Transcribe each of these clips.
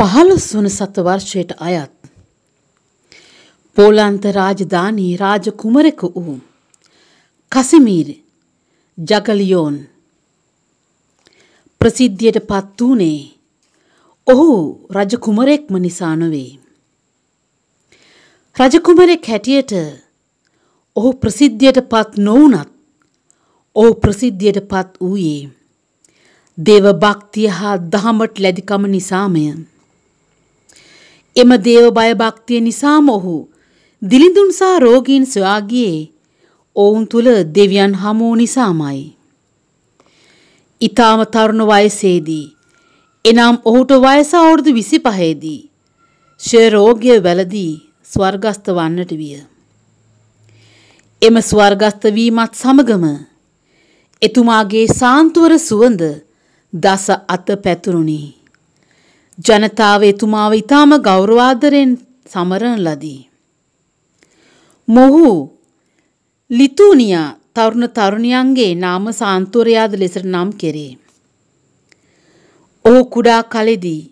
පහළොස් වන සතවර්ෂයට අයත් පෝලන්ත රාජධානී රාජ කුමරෙකු වූ කසිමීර් ජගලියෝන් ප්‍රසිද්ධියට පත් වූනේ ඔහු රජ කුමරෙක්ම නිසා නොවේ. රජ කුමරෙක් හැටියට ඔහු ප්‍රසිද්ධියට පත් නොවුනත් ඔහු ප්‍රසිද්ධියට පත් වූයේ දේව භක්තිය හා දහමට ලැබිකම නිසාමය. එම දේව බය භක්තිය නිසාම ඔහු දිලිඳුන් සහ රෝගීන් සොයා ගියේ ඔවුන් තුල දෙවියන් හමු නිසාමයි. ඊටාම තරුණ වයසේදී එනම් ඔහුට වයස අවුරුදු 25 දී ෂේ රෝගය වැළදී ස්වර්ගස්ත වන්නට විය. එම ස්වර්ගස්ත වීමත් සමගම එතුමාගේ සාන්තුවර සුවඳ දස අත පැතුරුණි. ජනතාව එතුමාව ඉතාම ගෞරවාදරෙන් සමරන ලදී. මොහු ලිතුනියා තරුණ තරුණියන්ගේ නාම සාන්තුරයාද ලෙසට නම් කෙරේ. ඔහු කුඩා කලෙදී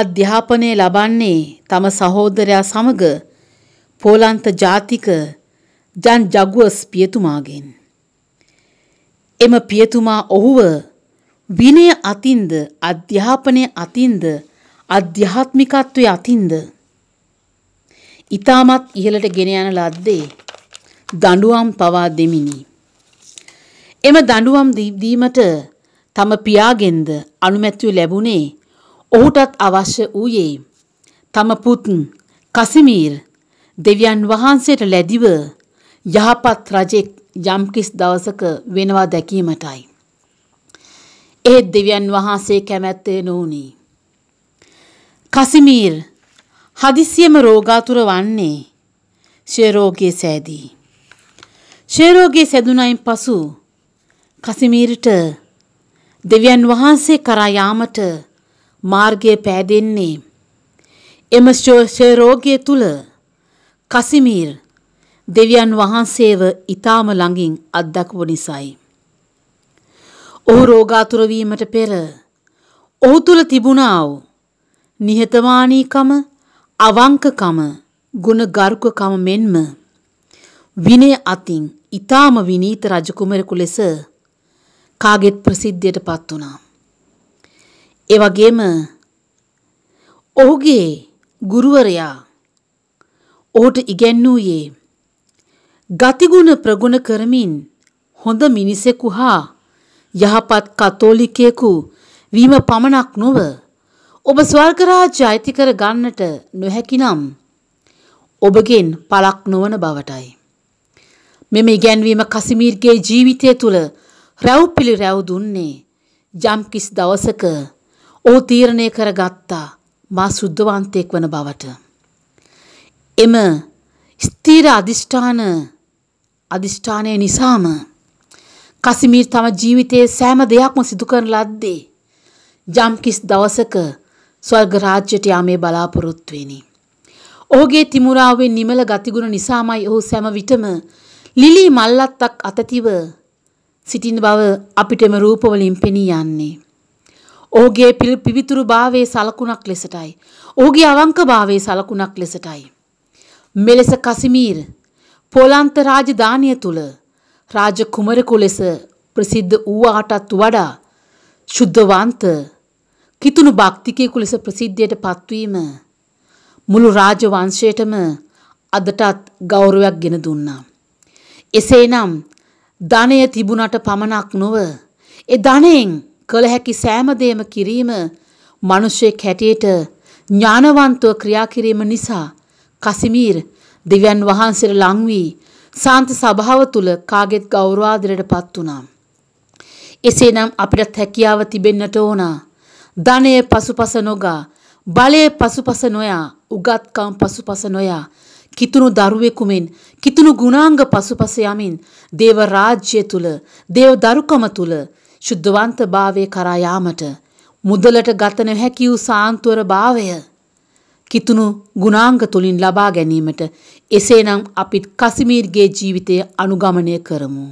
අධ්‍යාපනය ලබන්නේ තම සහෝදරයා සමග පෝලන්ත ජාතික ජන් ජගුවස් පියතුමාගෙන්. එම පියතුමා ඔහුව විනය අතින්ද අධ්‍යාපනය අතින්ද අධ්‍යාත්මිකත්වය අතින්ද ඊටමත් ඉහළට ගෙන යන ලද්දේ දඬුවම් පවා දෙමිනි. එම දඬුවම් දීමට තම පියාගෙන්ද අනුමැතිය ලැබුණේ ඔහුටත් අවශ්‍ය වූයේ තම පුත් කසිමීර් දෙවියන් වහන්සේට ලැබිව යහපත් රජෙක් යම්කිස් දවසක වෙනවා දැකීමටයි. ඒ දෙවියන් වහන්සේ කැමැත්තේ නොඋනි. කසිමීර් හදිසියම රෝගාතුර වන්නේ ෂේරෝගයේ සෑදී. ෂේරෝගයේ සැදුනයින් පසු කසිමීරට දෙවියන් වහන්සේ කරා යාමට මාර්ගය පෑදෙන්නේ එම ෂේරෝගය තුල කසිමීර් දෙවියන් වහන්සේව ඊටාම ළඟින් අත්දකපු නිසායි. ඔහු රෝගාතුර වීමට පෙර ඔහු තුල තිබුණා වූ නිහතමානීකම, අවංකකම, ගුණගරුකකම මෙන්ම විනය අතින් ඊටාම විනීත රජකුමරෙකු ලෙස කාගෙත් ප්‍රසිද්ධියටපත් වුණා. ඒ වගේම ඔහුගේ ගුරුවරයා ඔහුට ඉගැන්වූයේ ගතිගුණ ප්‍රගුණ කරමින් හොඳ මිනිසෙකු හා යහපත් කතෝලිකයෙකු වීම පමණක් නොව ඔබ ස්වර්ගරාජ්‍ය අයිති කර ගන්නට නොහැකිනම් ඔබගෙන් පලක් නොවන බවටයි. මෙම ඉගැන්වීම කසිමීර්ගේ ජීවිතය තුළ රැව් පිළිරැව් දුන්නේ ජම්කිස් දවසක ඕ තීරණය කර ගත්තා මා සුද්ධවන්තයෙක් වන බවට. එම ස්තීර අධිෂ්ඨාන අධිෂ්ඨානය නිසාම කසිමීර් තම ජීවිතයේ සෑම දෙයක්ම සිදු කරන ලද්දේ. ජම්කිස් දවසක ස්වර්ග රාජ්‍යයට යාමේ බලාපොරොත්තුවෙනි. ඔහුගේ තිමුරාවෙන් නිමල ගතිගුණ නිසාමයි ඔහු සෑම විටම ලිලි මල්ලත්තක් අතතිව සිටින බව අපිටම රූපවලින් පෙනී යන්නේ. ඔහුගේ පිවිතුරු භාවයේ සලකුණක් ලෙසටයි. ඔහුගේ අවංක භාවයේ සලකුණක් ලෙසටයි. මෙලෙස කසිමීර් පොලන්ත රාජධානිය තුල රාජ කුමරකු ලෙස ප්‍රසිද්ධ වූ ආටත් වඩා ශුද්ධවන්ත කිතුුණු භක්තිකයකු ලෙස ප්‍රසිද්ධයට පත්වීම මුළු රාජවංශයටම අදටත් ගෞරවයක් ගෙන දුන්නා. එසේනම් ධනය තිබුණට පමණක් නොව ඒ ධනයෙන් කළ හැකි සෑමදේම කිරීම මිනිසෙක් හැටියට ඥානවන්තව ක්‍රියා කිරීම නිසා කසිමීර් දෙවියන් වහන්සේට ලං වී සාන්ත සභාව තුල කාගෙත් ගෞරවාදරයටපත් වුණා. එසේනම් අපිටත් හැකියාව තිබෙන්නට ඕනා ධනය පසුපස නොගා බලය පසුපස නොයා උගත්කම් පසුපස නොයා කිතුුණු දරුවෙකු මෙන් කිතුුණු ගුණාංග පසුපස යමින් දේව රාජ්‍ය තුල දේව දරුකම තුල ශුද්ධවන්තභාවය කරා යාමට මුදලට ගත නොහැකි වූ සාන්තුවර භාවය කිතුුණු ගුණාංග තුලින් ලබා ගැනීමට එසේනම් අපිත් කසිමීර්ගේ ජීවිතය අනුගමනය කරමු